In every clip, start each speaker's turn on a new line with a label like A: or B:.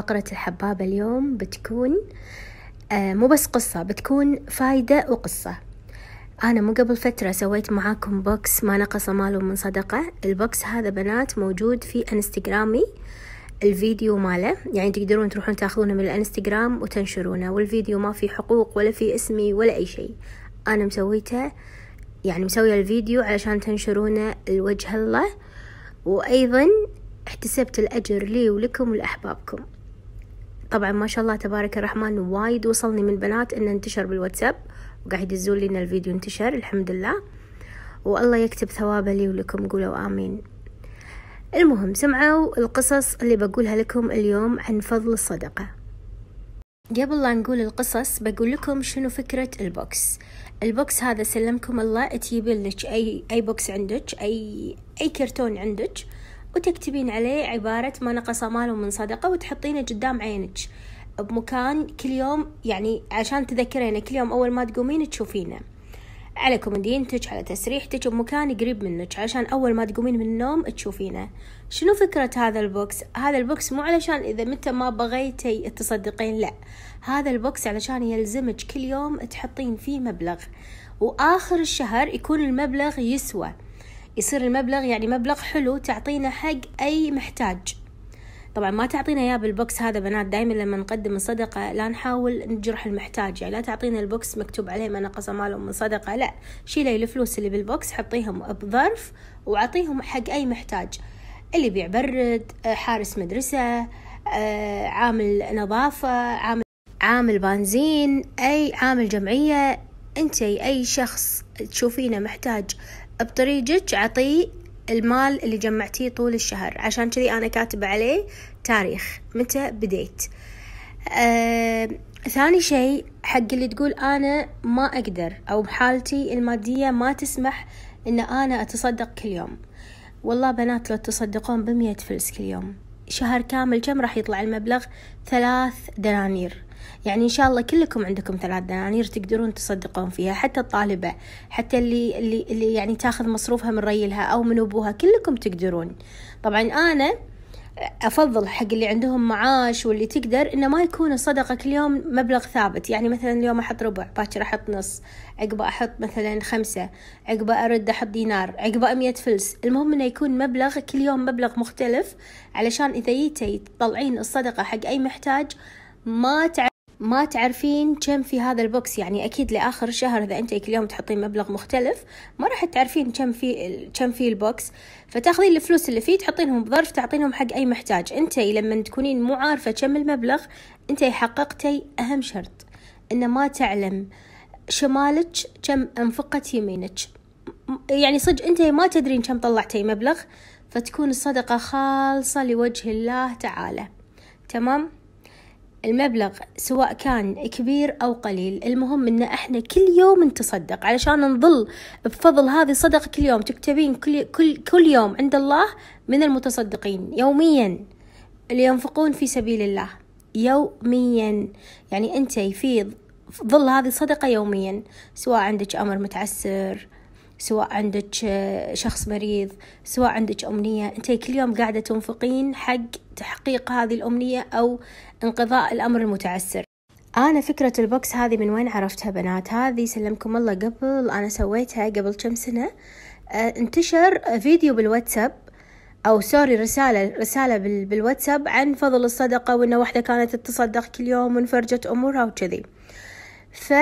A: فقرة الحبابة اليوم بتكون آه، مو بس قصة بتكون فايدة وقصة أنا مو قبل فترة سويت معاكم بوكس ما نقص ماله من صدقة البوكس هذا بنات موجود في انستغرامي الفيديو ماله يعني تقدرون تروحون تاخذونه من الانستغرام وتنشرونه والفيديو ما في حقوق ولا في اسمي ولا أي شيء أنا مسويته يعني مسوية الفيديو علشان تنشرونه الوجه الله وأيضا احتسبت الأجر لي ولكم ولأحبابكم طبعا ما شاء الله تبارك الرحمن وايد وصلني من بنات انه انتشر بالواتساب وقاعد يزول لي ان الفيديو انتشر الحمد لله والله يكتب ثوابه لي ولكم قولوا امين المهم سمعوا القصص اللي بقولها لكم اليوم عن فضل الصدقة قبل لا نقول القصص بقول لكم شنو فكرة البوكس البوكس هذا سلمكم الله تجيب لك اي اي بوكس عندك اي اي كرتون عندك وتكتبين عليه عبارة ما نقص مال من صدقة وتحطينه قدام عينك بمكان كل يوم يعني عشان تذكرينه كل يوم أول ما تقومين تشوفينه على كومدينتك على تسريحتك بمكان قريب منك عشان أول ما تقومين من النوم تشوفينه شنو فكرة هذا البوكس؟ هذا البوكس مو علشان إذا متى ما بغيتي تصدقين لا هذا البوكس علشان يلزمك كل يوم تحطين فيه مبلغ وآخر الشهر يكون المبلغ يسوى يصير المبلغ يعني مبلغ حلو تعطينا حق أي محتاج طبعا ما تعطينا اياه بالبوكس هذا بنات دائما لما نقدم الصدقة لا نحاول نجرح المحتاج يعني لا تعطينا البوكس مكتوب عليه ما نقص ماله من صدقة لا شيلي الفلوس اللي بالبوكس حطيهم بظرف وعطيهم حق اي محتاج اللي يبيع برد حارس مدرسة عامل نظافة عامل عامل بنزين أي عامل جمعية انتي أي شخص تشوفينه محتاج بطريقك عطيه المال اللي جمعتيه طول الشهر عشان كذي أنا كاتبة عليه تاريخ متى بديت آه، ثاني شيء حق اللي تقول أنا ما أقدر أو حالتي المادية ما تسمح أن أنا أتصدق كل يوم والله بنات لو تصدقون بمية فلس كل يوم شهر كامل كم راح يطلع المبلغ ثلاث دنانير يعني إن شاء الله كلكم عندكم ثلاث دنانير تقدرون تصدقون فيها حتى الطالبة حتى اللي, اللي, اللي يعني تاخذ مصروفها من ريلها أو من أبوها كلكم تقدرون طبعا أنا أفضل حق اللي عندهم معاش واللي تقدر إنه ما يكون الصدقة كل يوم مبلغ ثابت يعني مثلا اليوم أحط ربع باكر أحط نص عقبة أحط مثلا خمسة عقبة أرد أحط دينار عقبة مية فلس المهم إنه يكون مبلغ كل يوم مبلغ مختلف علشان إذا جيتي تطلعين الصدقة حق أي محتاج ما تعرف ما تعرفين كم في هذا البوكس يعني اكيد لاخر الشهر اذا انت كل يوم تحطين مبلغ مختلف ما راح تعرفين كم في كم في البوكس فتاخذين الفلوس اللي فيه تحطينهم بظرف تعطينهم حق اي محتاج انت لما تكونين مو عارفه كم المبلغ انت حققتي اهم شرط ان ما تعلم شمالك كم انفقت يمينك يعني صدق انت ما تدرين كم طلعتي مبلغ فتكون الصدقه خالصه لوجه الله تعالى تمام المبلغ سواء كان كبير أو قليل المهم إن إحنا كل يوم نتصدق علشان نظل بفضل هذه الصدقة كل يوم تكتبين كل, كل, كل يوم عند الله من المتصدقين يوميا اللي ينفقون في سبيل الله يوميا يعني أنت في ظل هذه الصدقة يوميا سواء عندك أمر متعسر سواء عندك آه، شخص مريض سواء عندك أمنية أنت كل يوم قاعدة تنفقين حق تحقيق هذه الأمنية أو انقضاء الأمر المتعسر أنا فكرة البوكس هذه من وين عرفتها بنات هذه سلمكم الله قبل أنا سويتها قبل كم سنة آه، انتشر فيديو بالواتساب أو سوري رسالة رسالة بالواتساب عن فضل الصدقة وإن واحدة كانت تتصدق كل يوم ونفرجت أمورها وكذي ف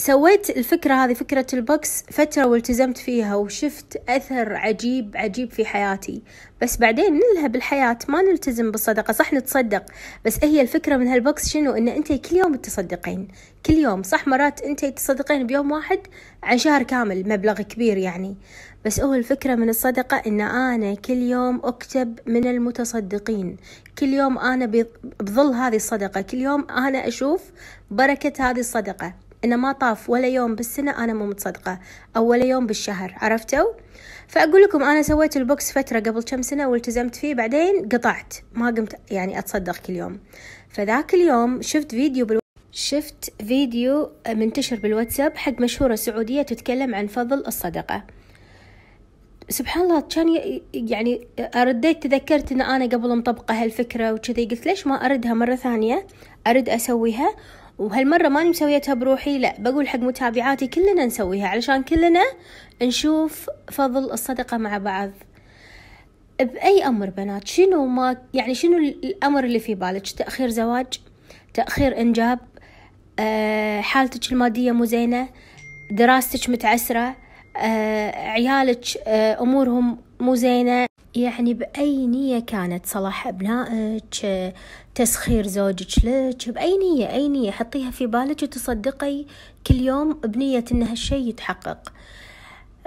A: سويت الفكرة هذه فكرة البوكس فترة والتزمت فيها وشفت أثر عجيب عجيب في حياتي بس بعدين نلها بالحياة ما نلتزم بالصدقة صح نتصدق بس هي الفكرة من هالبوكس شنو إن أنت كل يوم تصدقين كل يوم صح مرات أنت تصدقين بيوم واحد عن شهر كامل مبلغ كبير يعني بس هو الفكرة من الصدقة إن أنا كل يوم أكتب من المتصدقين كل يوم أنا بظل هذه الصدقة كل يوم أنا أشوف بركة هذه الصدقة انه ما طاف ولا يوم بالسنه انا مو متصدقه او ولا يوم بالشهر عرفتوا فاقول لكم انا سويت البوكس فتره قبل كم سنه والتزمت فيه بعدين قطعت ما قمت يعني اتصدق كل يوم فذاك اليوم شفت فيديو بال... شفت فيديو منتشر بالواتساب حق مشهوره سعوديه تتكلم عن فضل الصدقه سبحان الله كان يعني رديت تذكرت ان انا قبل مطبقه هالفكره وكذي قلت ليش ما اردها مره ثانيه ارد اسويها وهالمرة ماني مسويتها بروحي لا بقول حق متابعاتي كلنا نسويها علشان كلنا نشوف فضل الصدقة مع بعض بأي أمر بنات شنو ما يعني شنو الأمر اللي في بالك تأخير زواج تأخير إنجاب أه حالتك المادية مو زينة دراستك متعسرة أه عيالك آه، أمورهم مو زينة يعني بأي نية كانت صلاح أبنائك تسخير زوجك لك بأي نية أي نية حطيها في بالك وتصدقي كل يوم بنية إن هالشي يتحقق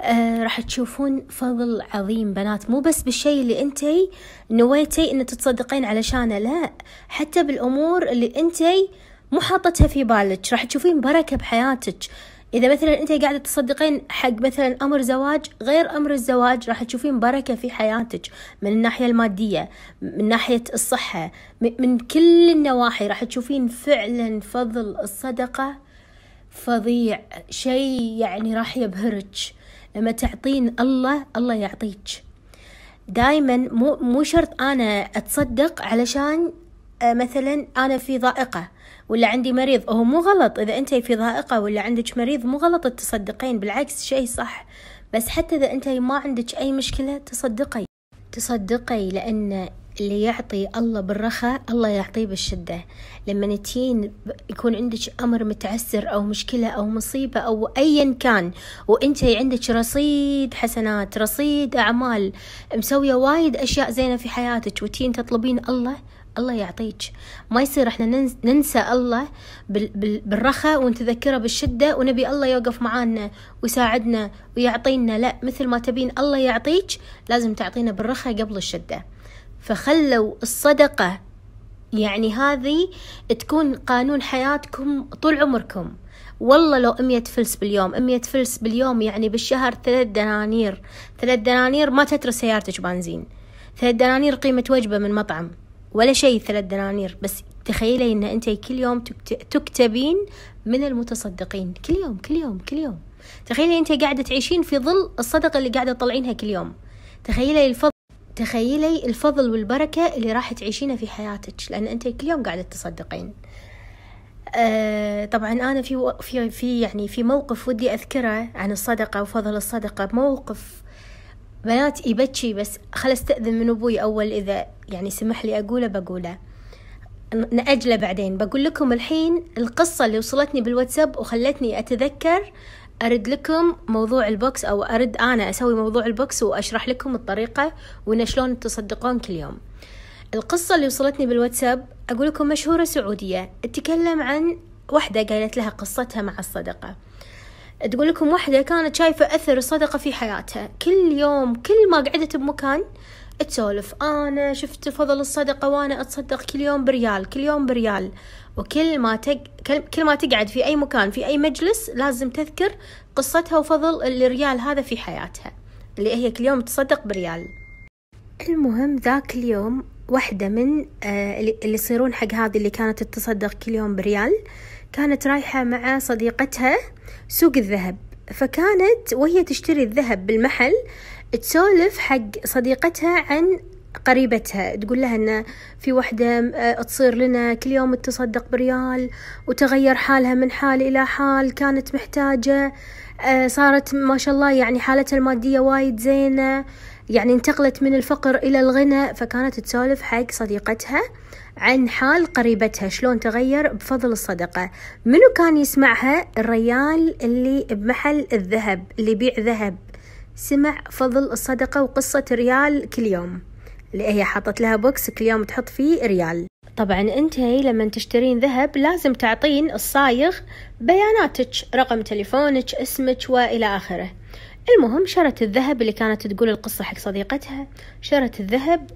A: آه راح تشوفون فضل عظيم بنات مو بس بالشيء اللي انتي نويتي ان تتصدقين علشانه لا حتى بالامور اللي انتي مو حاطتها في بالك راح تشوفين بركة بحياتك إذا مثلا أنت قاعدة تصدقين حق مثلا أمر زواج غير أمر الزواج راح تشوفين بركة في حياتك من الناحية المادية من ناحية الصحة من كل النواحي راح تشوفين فعلا فضل الصدقة فظيع شيء يعني راح يبهرك لما تعطين الله الله يعطيك دايما مو مو شرط انا اتصدق علشان آه، مثلا انا في ضائقه ولا عندي مريض هو مو غلط اذا انت في ضائقه ولا عندك مريض مو غلط تصدقين بالعكس شيء صح بس حتى اذا انت ما عندك اي مشكله تصدقي تصدقي لان اللي يعطي الله بالرخاء الله يعطيه بالشدة لما تين يكون عندك أمر متعسر أو مشكلة أو مصيبة أو أيا كان وأنت عندك رصيد حسنات رصيد أعمال مسوية وايد أشياء زينة في حياتك وتين تطلبين الله الله يعطيك ما يصير احنا ننسى الله بالرخاء ونتذكره بالشدة ونبي الله يوقف معانا ويساعدنا ويعطينا لا مثل ما تبين الله يعطيك لازم تعطينا بالرخاء قبل الشدة فخلوا الصدقة يعني هذه تكون قانون حياتكم طول عمركم والله لو أمية فلس باليوم أمية فلس باليوم يعني بالشهر ثلاث دنانير ثلاث دنانير ما تترس سيارتك بنزين ثلاث دنانير قيمة وجبة من مطعم ولا شيء ثلاث دنانير بس تخيلي ان انت كل يوم تكتبين من المتصدقين كل يوم كل يوم كل يوم تخيلي انت قاعده تعيشين في ظل الصدقه اللي قاعده تطلعينها كل يوم تخيلي الفضل تخيلي الفضل والبركه اللي راح تعيشينها في حياتك لان انت كل يوم قاعده تصدقين أه طبعا انا في في في يعني في موقف ودي اذكره عن الصدقه وفضل الصدقه موقف بنات يبكي بس خل استأذن من أبوي أول إذا يعني سمح لي أقوله بقوله نأجله بعدين بقول لكم الحين القصة اللي وصلتني بالواتساب وخلتني أتذكر أرد لكم موضوع البوكس أو أرد أنا أسوي موضوع البوكس وأشرح لكم الطريقة وإن شلون تصدقون كل يوم القصة اللي وصلتني بالواتساب أقول لكم مشهورة سعودية تتكلم عن وحدة قالت لها قصتها مع الصدقة تقول لكم واحدة كانت شايفة أثر الصدقة في حياتها كل يوم كل ما قعدت بمكان تسولف أنا شفت فضل الصدقة وأنا أتصدق كل يوم بريال كل يوم بريال وكل ما تق... كل ما تقعد في أي مكان في أي مجلس لازم تذكر قصتها وفضل الريال هذا في حياتها اللي هي كل يوم تصدق بريال المهم ذاك اليوم واحدة من آه، اللي يصيرون حق هذه اللي كانت تتصدق كل يوم بريال آه كانت رايحة مع صديقتها سوق الذهب فكانت وهي تشتري الذهب بالمحل تسولف حق صديقتها عن قريبتها تقول لها ان في وحدة آه، تصير لنا كل يوم تصدق بريال وتغير حالها من حال الى حال كانت محتاجة آه، صارت ما شاء الله يعني حالتها المادية وايد زينة يعني انتقلت من الفقر الى الغنى فكانت تسولف حق صديقتها عن حال قريبتها شلون تغير بفضل الصدقة منو كان يسمعها الريال اللي بمحل الذهب اللي يبيع ذهب سمع فضل الصدقة وقصة ريال كل يوم اللي هي حطت لها بوكس كل يوم تحط فيه ريال طبعا انتي لما تشترين ذهب لازم تعطين الصايغ بياناتك رقم تليفونك اسمك والى اخره المهم شرت الذهب اللي كانت تقول القصة حق صديقتها شرت الذهب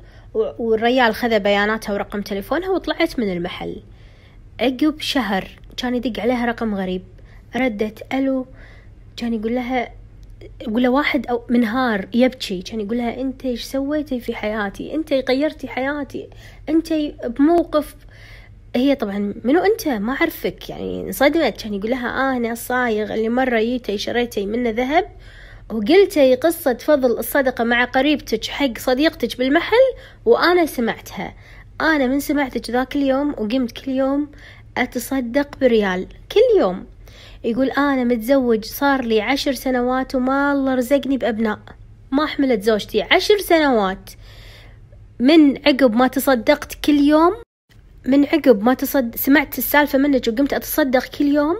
A: والريال خذ بياناتها ورقم تليفونها وطلعت من المحل عقب شهر كان يدق عليها رقم غريب ردت ألو كان يقول لها يقول له واحد أو منهار يبكي كان يقول لها أنت إيش سويتي في حياتي أنت غيرتي حياتي أنت بموقف هي طبعا منو انت ما اعرفك يعني انصدمت كان يقول لها اه انا الصايغ اللي مره جيتي شريتي منه ذهب وقلتي قصة فضل الصدقة مع قريبتك حق صديقتك بالمحل وأنا سمعتها أنا من سمعتك ذاك اليوم وقمت كل يوم أتصدق بريال كل يوم يقول أنا متزوج صار لي عشر سنوات وما الله رزقني بأبناء ما حملت زوجتي عشر سنوات من عقب ما تصدقت كل يوم من عقب ما تصد سمعت السالفة منك وقمت أتصدق كل يوم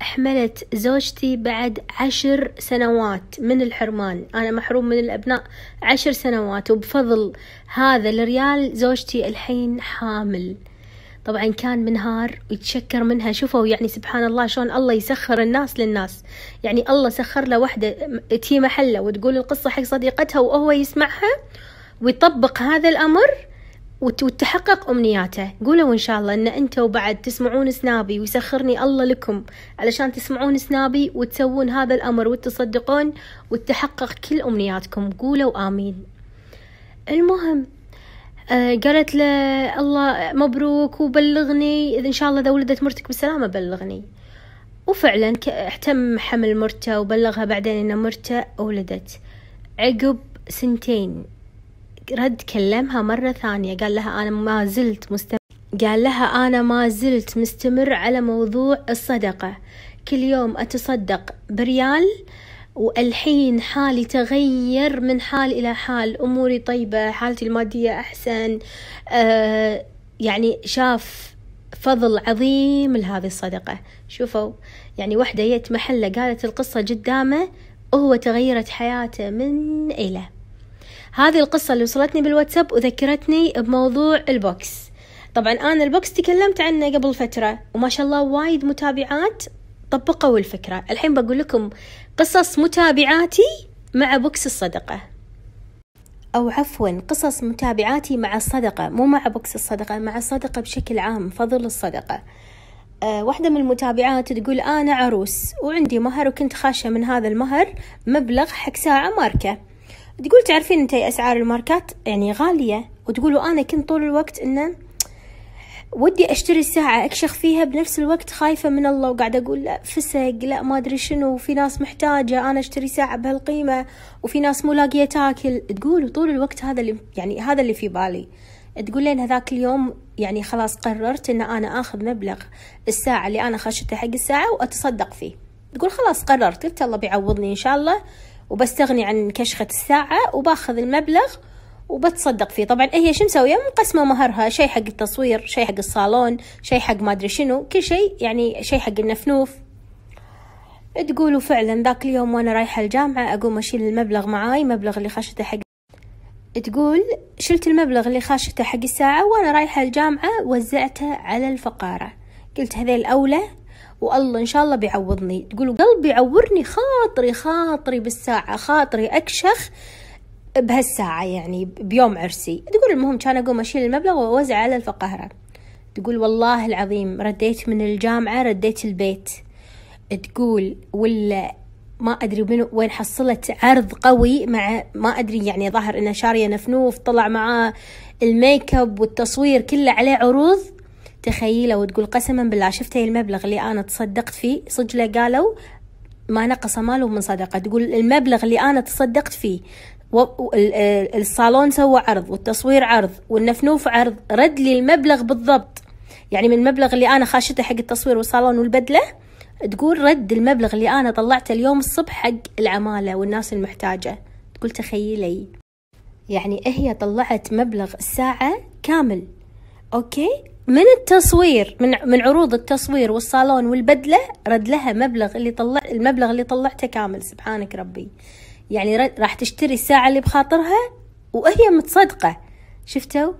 A: حملت زوجتي بعد عشر سنوات من الحرمان أنا محروم من الأبناء عشر سنوات وبفضل هذا الريال زوجتي الحين حامل طبعا كان منهار ويتشكر منها شوفوا يعني سبحان الله شلون الله يسخر الناس للناس يعني الله سخر له وحدة تي محله وتقول القصة حق صديقتها وهو يسمعها ويطبق هذا الأمر وتحقق أمنياته قولوا إن شاء الله أن أنتوا بعد تسمعون سنابي ويسخرني الله لكم علشان تسمعون سنابي وتسوون هذا الأمر وتصدقون وتحقق كل أمنياتكم قولوا آمين المهم آه قالت له الله مبروك وبلغني إذا إن شاء الله إذا ولدت مرتك بالسلامة بلغني وفعلا احتم حمل مرته وبلغها بعدين ان مرته ولدت عقب سنتين رد كلمها مرة ثانية قال لها أنا ما زلت مستمر قال لها أنا ما زلت مستمر على موضوع الصدقة كل يوم أتصدق بريال والحين حالي تغير من حال إلى حال أموري طيبة حالتي المادية أحسن أه يعني شاف فضل عظيم لهذه الصدقة شوفوا يعني وحدة جت محله قالت القصة قدامه وهو تغيرت حياته من إله هذه القصة اللي وصلتني بالواتساب وذكرتني بموضوع البوكس طبعا أنا البوكس تكلمت عنه قبل فترة وما شاء الله وايد متابعات طبقوا الفكرة الحين بقول لكم قصص متابعاتي مع بوكس الصدقة أو عفوا قصص متابعاتي مع الصدقة مو مع بوكس الصدقة مع الصدقة بشكل عام فضل الصدقة أه واحدة من المتابعات تقول أنا عروس وعندي مهر وكنت خاشة من هذا المهر مبلغ حق ساعة ماركة تقول تعرفين انت اسعار الماركات يعني غاليه وتقولوا انا كنت طول الوقت انه ودي اشتري الساعة اكشخ فيها بنفس الوقت خايفة من الله وقاعدة اقول لا فسق لا ما ادري شنو وفي ناس محتاجة انا اشتري ساعة بهالقيمة وفي ناس مو لاقية تاكل تقول طول الوقت هذا اللي يعني هذا اللي في بالي تقول لين هذاك اليوم يعني خلاص قررت ان انا اخذ مبلغ الساعة اللي انا خشته حق الساعة واتصدق فيه تقول خلاص قررت قلت الله بيعوضني ان شاء الله وبستغني عن كشخة الساعة وباخذ المبلغ وبتصدق فيه طبعا هي شو مسويه مقسمه مهرها شيء حق التصوير شيء حق الصالون شيء حق ما ادري شنو كل شيء يعني شيء حق النفنوف تقولوا فعلا ذاك اليوم وانا رايحه الجامعه اقوم اشيل المبلغ معاي مبلغ اللي خاشته حق تقول شلت المبلغ اللي خاشته حق الساعه وانا رايحه الجامعه وزعته على الفقاره قلت هذيل اولى والله ان شاء الله بيعوضني تقول قلبي يعورني خاطري خاطري بالساعه خاطري اكشخ بهالساعة يعني بيوم عرسي تقول المهم كان أقوم أشيل المبلغ وأوزعه على الفقهرة تقول والله العظيم رديت من الجامعة رديت البيت تقول ولا ما ادري من وين حصلت عرض قوي مع ما ادري يعني ظهر انه شاريه نفنوف طلع معاه الميك اب والتصوير كله عليه عروض تخيله وتقول قسما بالله شفتي المبلغ اللي أنا تصدقت فيه صدق له قالوا ما نقص ماله من صدقة تقول المبلغ اللي أنا تصدقت فيه الصالون سوى عرض والتصوير عرض والنفنوف عرض رد لي المبلغ بالضبط يعني من المبلغ اللي أنا خاشته حق التصوير والصالون والبدلة تقول رد المبلغ اللي أنا طلعته اليوم الصبح حق العمالة والناس المحتاجة تقول تخيلي يعني هي طلعت مبلغ الساعة كامل أوكي من التصوير من من عروض التصوير والصالون والبدله رد لها مبلغ اللي طلع المبلغ اللي طلعته كامل سبحانك ربي يعني راح تشتري الساعه اللي بخاطرها وهي متصدقه شفتوا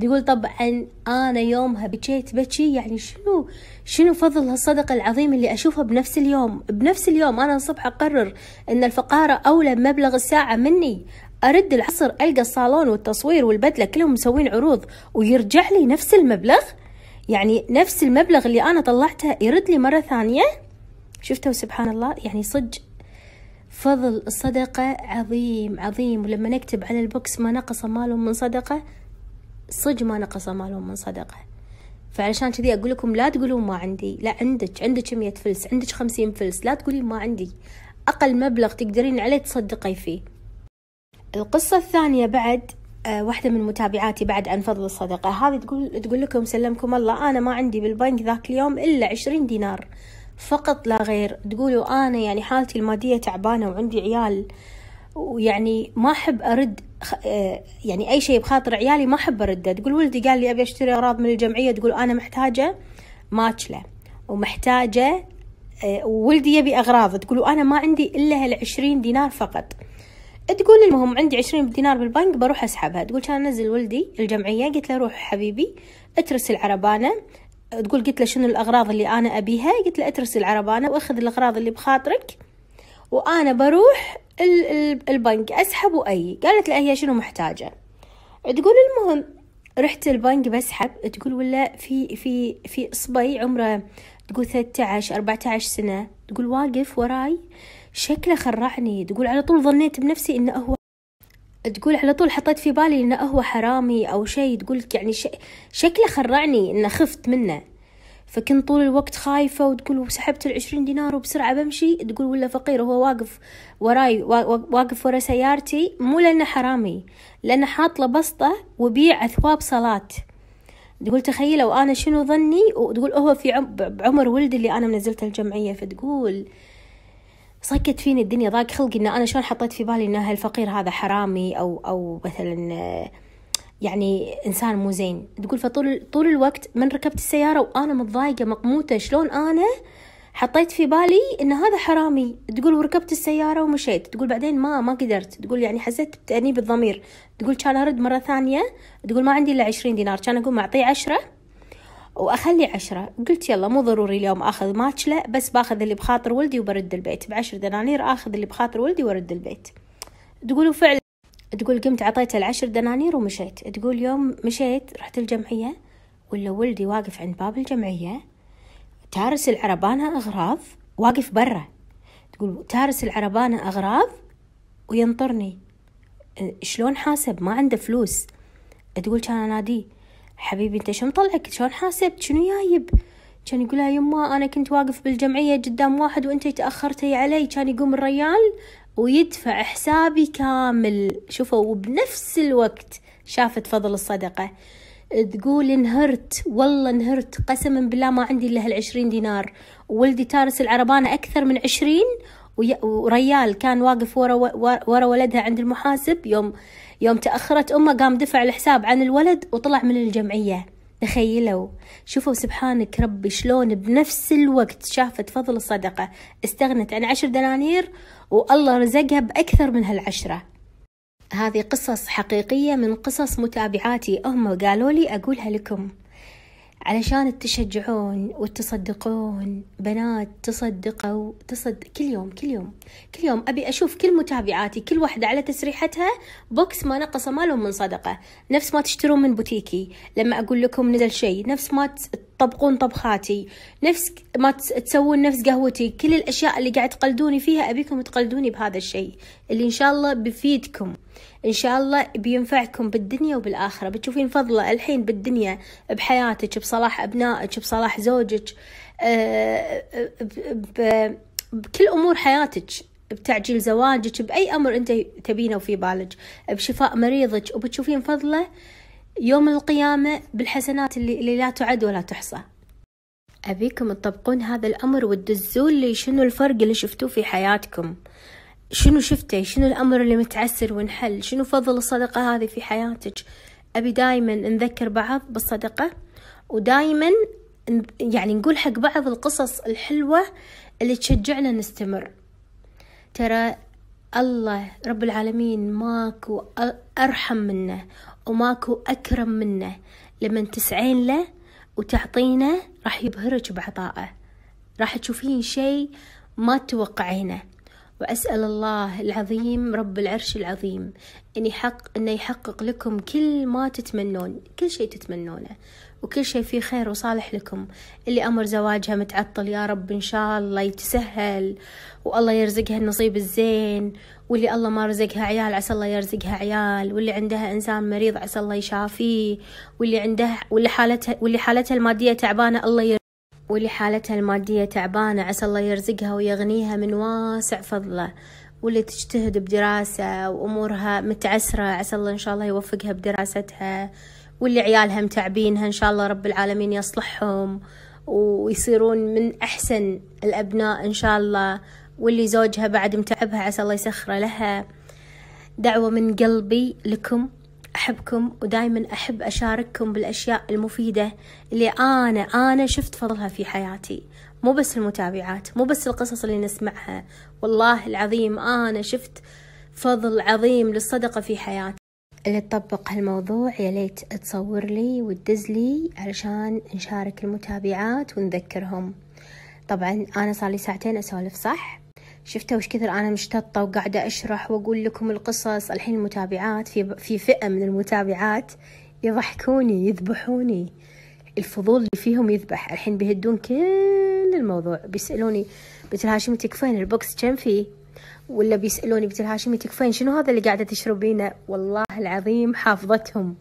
A: تقول طبعا انا يومها بكيت بكي يعني شنو شنو فضل هالصدقه العظيم اللي اشوفها بنفس اليوم بنفس اليوم انا الصبح اقرر ان الفقاره اولى بمبلغ الساعه مني ارد العصر القى الصالون والتصوير والبدله كلهم مسوين عروض ويرجع لي نفس المبلغ يعني نفس المبلغ اللي انا طلعته يرد لي مره ثانيه شفتوا سبحان الله يعني صدق فضل الصدقة عظيم عظيم ولما نكتب على البوكس ما نقص ماله من صدقة صدق ما نقص ماله من صدقة فعلشان كذي أقول لكم لا تقولون ما عندي لا عندك عندك مية فلس عندك خمسين فلس لا تقولين ما عندي أقل مبلغ تقدرين عليه تصدقي فيه القصة الثانية بعد آه، واحدة من متابعاتي بعد عن فضل الصدقة هذه تقول تقول لكم سلمكم الله أنا ما عندي بالبنك ذاك اليوم إلا عشرين دينار فقط لا غير تقولوا أنا يعني حالتي المادية تعبانة وعندي عيال ويعني ما أحب أرد آه، يعني أي شيء بخاطر عيالي ما أحب أرده تقول ولدي قال لي أبي أشتري أغراض من الجمعية تقول أنا محتاجة ماتشلة ومحتاجة آه، ولدي يبي أغراض تقولوا أنا ما عندي إلا هالعشرين دينار فقط تقول المهم عندي عشرين دينار بالبنك بروح اسحبها تقول كان انزل ولدي الجمعيه قلت له روح حبيبي اترس العربانه تقول قلت له شنو الاغراض اللي انا ابيها قلت له اترس العربانه واخذ الاغراض اللي بخاطرك وانا بروح البنك اسحب واي قالت له هي شنو محتاجه تقول المهم رحت البنك بسحب تقول ولا في في في صبي عمره تقول 13 14 سنه تقول واقف وراي شكله خرعني تقول على طول ظنيت بنفسي انه هو تقول على طول حطيت في بالي انه هو حرامي او شيء تقول يعني ش... شكله خرعني انه خفت منه فكنت طول الوقت خايفة وتقول وسحبت العشرين دينار وبسرعة بمشي تقول ولا فقير وهو واقف وراي واقف ورا سيارتي مو لأنه حرامي لأنه حاط له بسطة وبيع أثواب صلاة تقول تخيلوا أنا شنو ظني وتقول هو في بعمر ولدي اللي أنا منزلته الجمعية فتقول صكت فيني الدنيا ضاق خلقي ان انا شلون حطيت في بالي ان هالفقير هذا حرامي او او مثلا يعني انسان مو زين تقول فطول طول الوقت من ركبت السياره وانا متضايقه مقموته شلون انا حطيت في بالي ان هذا حرامي تقول وركبت السياره ومشيت تقول بعدين ما ما قدرت تقول يعني حسيت بتانيب الضمير تقول كان ارد مره ثانيه تقول ما عندي الا 20 دينار كان اقول معطيه 10 واخلي عشرة قلت يلا مو ضروري اليوم اخذ لا بس باخذ اللي بخاطر ولدي وبرد البيت بعشر دنانير اخذ اللي بخاطر ولدي وارد البيت تقولوا فعلا تقول قمت عطيتها العشر دنانير ومشيت تقول يوم مشيت رحت الجمعية ولا ولدي واقف عند باب الجمعية تارس العربانة أغراض واقف برا تقول تارس العربانة أغراض وينطرني أه، شلون حاسب ما عنده فلوس تقول كان أناديه حبيبي انت شو مطلعك شلون حاسبت شنو جايب كان يقولها يما انا كنت واقف بالجمعيه قدام واحد وانت تاخرتي علي كان يقوم الريال ويدفع حسابي كامل شوفوا وبنفس الوقت شافت فضل الصدقه تقول انهرت والله انهرت قسما بالله ما عندي الا هالعشرين دينار ولدي تارس العربانة أكثر من عشرين وريال كان واقف ورا ورا ولدها عند المحاسب يوم يوم تأخرت أمه قام دفع الحساب عن الولد وطلع من الجمعية تخيلوا شوفوا سبحانك ربي شلون بنفس الوقت شافت فضل الصدقة استغنت عن عشر دنانير والله رزقها بأكثر من هالعشرة هذه قصص حقيقية من قصص متابعاتي هم قالوا لي أقولها لكم علشان تشجعون وتصدقون بنات تصدقوا تصدق كل يوم كل يوم كل يوم أبي أشوف كل متابعاتي كل واحدة على تسريحتها بوكس ما نقص مالهم من صدقة نفس ما تشترون من بوتيكي لما أقول لكم نزل شيء نفس ما تطبقون طبخاتي نفس ما تسوون نفس قهوتي كل الأشياء اللي قاعد تقلدوني فيها أبيكم تقلدوني بهذا الشيء اللي إن شاء الله بفيدكم إن شاء الله بينفعكم بالدنيا وبالآخرة بتشوفين فضله الحين بالدنيا بحياتك بصلاح أبنائك بصلاح زوجك آه، بكل أمور حياتك بتعجيل زواجك بأي أمر أنت تبينه في بالك بشفاء مريضك وبتشوفين فضله يوم القيامة بالحسنات اللي, اللي لا تعد ولا تحصى أبيكم تطبقون هذا الأمر وتدزون لي شنو الفرق اللي شفتوه في حياتكم شنو شفتي شنو الأمر اللي متعسر وانحل شنو فضل الصدقة هذه في حياتك أبي دايما نذكر بعض بالصدقة ودايما يعني نقول حق بعض القصص الحلوة اللي تشجعنا نستمر ترى الله رب العالمين ماكو أرحم منه وماكو أكرم منه لمن تسعين له وتعطينه راح يبهرك بعطائه راح تشوفين شيء ما تتوقعينه وأسأل الله العظيم رب العرش العظيم أن يحق أنه يحقق لكم كل ما تتمنون كل شيء تتمنونه وكل شيء فيه خير وصالح لكم اللي أمر زواجها متعطل يا رب إن شاء الله يتسهل والله يرزقها النصيب الزين واللي الله ما رزقها عيال عسى الله يرزقها عيال واللي عندها انسان مريض عسى الله يشافيه واللي عندها واللي حالتها واللي حالتها الماديه تعبانه الله ير... واللي حالتها الماديه تعبانه عسى الله يرزقها ويغنيها من واسع فضله واللي تجتهد بدراسة وأمورها متعسرة عسى الله إن شاء الله يوفقها بدراستها واللي عيالها متعبينها إن شاء الله رب العالمين يصلحهم ويصيرون من أحسن الأبناء إن شاء الله واللي زوجها بعد متعبها عسى الله يسخره لها دعوة من قلبي لكم أحبكم ودائما أحب أشارككم بالأشياء المفيدة اللي أنا أنا شفت فضلها في حياتي مو بس المتابعات مو بس القصص اللي نسمعها والله العظيم أنا شفت فضل عظيم للصدقة في حياتي اللي تطبق هالموضوع يا ليت تصور لي وتدز لي علشان نشارك المتابعات ونذكرهم طبعا أنا صار لي ساعتين أسولف صح شفتوا وش كثر أنا مشتطة وقاعدة أشرح وأقول لكم القصص الحين المتابعات في, في فئة من المتابعات يضحكوني يذبحوني الفضول اللي فيهم يذبح الحين بيهدون كل الموضوع بيسألوني بتل هاشمي تكفين البوكس كم فيه ولا بيسألوني بتل هاشمي تكفين شنو هذا اللي قاعدة تشربينه والله العظيم حافظتهم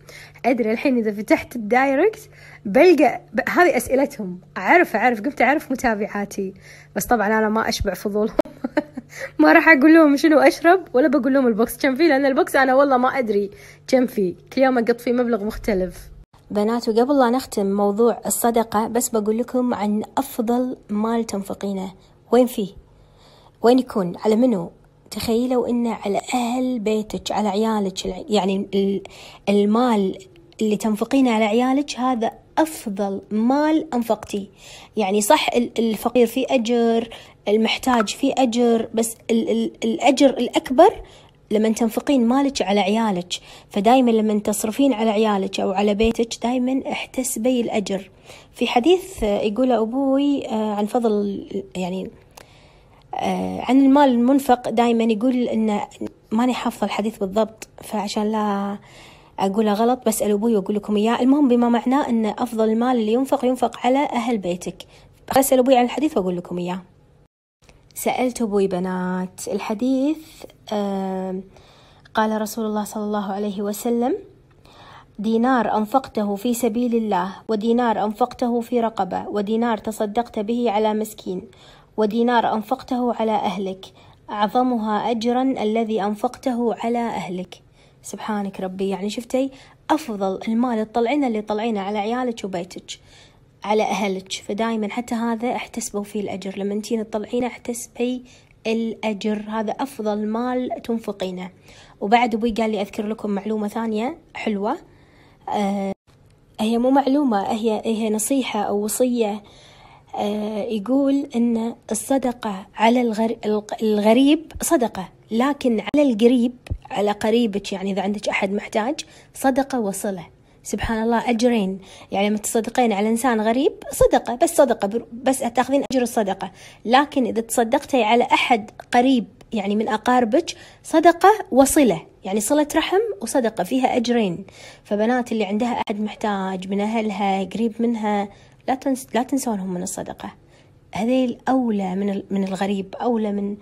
A: أدري الحين إذا فتحت الدايركت بلقى هذه أسئلتهم أعرف أعرف قمت أعرف متابعاتي بس طبعا أنا ما أشبع فضولهم ما راح اقول لهم شنو اشرب ولا بقول لهم البوكس كم فيه لان البوكس انا والله ما ادري كم فيه كل يوم اقط فيه مبلغ مختلف بنات وقبل لا نختم موضوع الصدقة بس بقول لكم عن أفضل مال تنفقينه وين فيه وين يكون على منو تخيلوا إنه على أهل بيتك على عيالك يعني المال اللي تنفقينه على عيالك هذا أفضل مال أنفقتي يعني صح الفقير في أجر المحتاج في أجر بس ال ال الأجر الأكبر لما تنفقين مالك على عيالك فدايما لما تصرفين على عيالك أو على بيتك دايما احتسبي الأجر في حديث يقوله أبوي آه، عن فضل يعني آه، عن المال المنفق دايما يقول ان ماني حافظة الحديث بالضبط فعشان لا أقوله غلط بسأل أبوي وأقول لكم إياه المهم بما معناه أن أفضل المال اللي ينفق ينفق على أهل بيتك بسال أبوي عن الحديث وأقول لكم إياه سألت أبوي بنات الحديث قال رسول الله صلى الله عليه وسلم دينار أنفقته في سبيل الله ودينار أنفقته في رقبة ودينار تصدقت به على مسكين ودينار أنفقته على أهلك أعظمها أجرا الذي أنفقته على أهلك سبحانك ربي يعني شفتي أفضل المال تطلعينه اللي طلعينه على عيالك وبيتك على أهلك فدائما حتى هذا احتسبوا فيه الأجر لما تجين تطلعينه احتسبي الأجر هذا أفضل مال تنفقينه وبعد أبوي قال لي أذكر لكم معلومة ثانية حلوة أه هي مو معلومة هي, هي نصيحة أو وصية أه يقول أن الصدقة على الغريب صدقة لكن على القريب على قريبك يعني إذا عندك أحد محتاج صدقة وصله سبحان الله أجرين يعني لما تصدقين على إنسان غريب صدقة بس صدقة بس تاخذين أجر الصدقة لكن إذا تصدقتي على أحد قريب يعني من أقاربك صدقة وصلة يعني صلة رحم وصدقة فيها أجرين فبنات اللي عندها أحد محتاج من أهلها قريب منها لا, تنس لا تنسونهم من الصدقة هذيل أولى من, من الغريب أولى من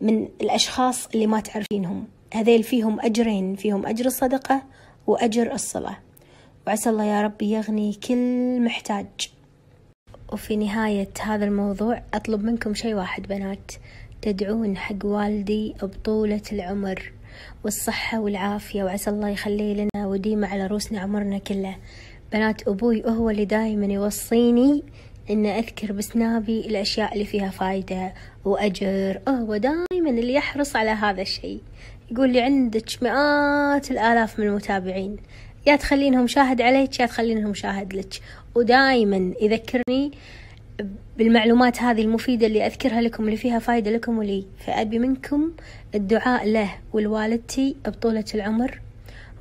A: من الأشخاص اللي ما تعرفينهم هذيل فيهم أجرين فيهم أجر الصدقة وأجر الصلاة وعسى الله يا رب يغني كل محتاج وفي نهاية هذا الموضوع أطلب منكم شي واحد بنات تدعون حق والدي بطولة العمر والصحة والعافية وعسى الله يخليه لنا وديمة على روسنا عمرنا كله بنات أبوي هو اللي دايما يوصيني إن أذكر بسنابي الأشياء اللي فيها فايدة وأجر هو دايما اللي يحرص على هذا الشيء يقول لي عندك مئات الآلاف من المتابعين يا تخلينهم شاهد عليك يا تخلينهم شاهد لك ودائما يذكرني بالمعلومات هذه المفيدة اللي أذكرها لكم اللي فيها فايدة لكم ولي فأبي منكم الدعاء له ولوالدتي بطولة العمر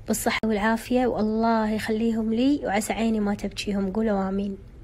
A: بالصحة والعافية والله يخليهم لي وعسى عيني ما تبكيهم قولوا آمين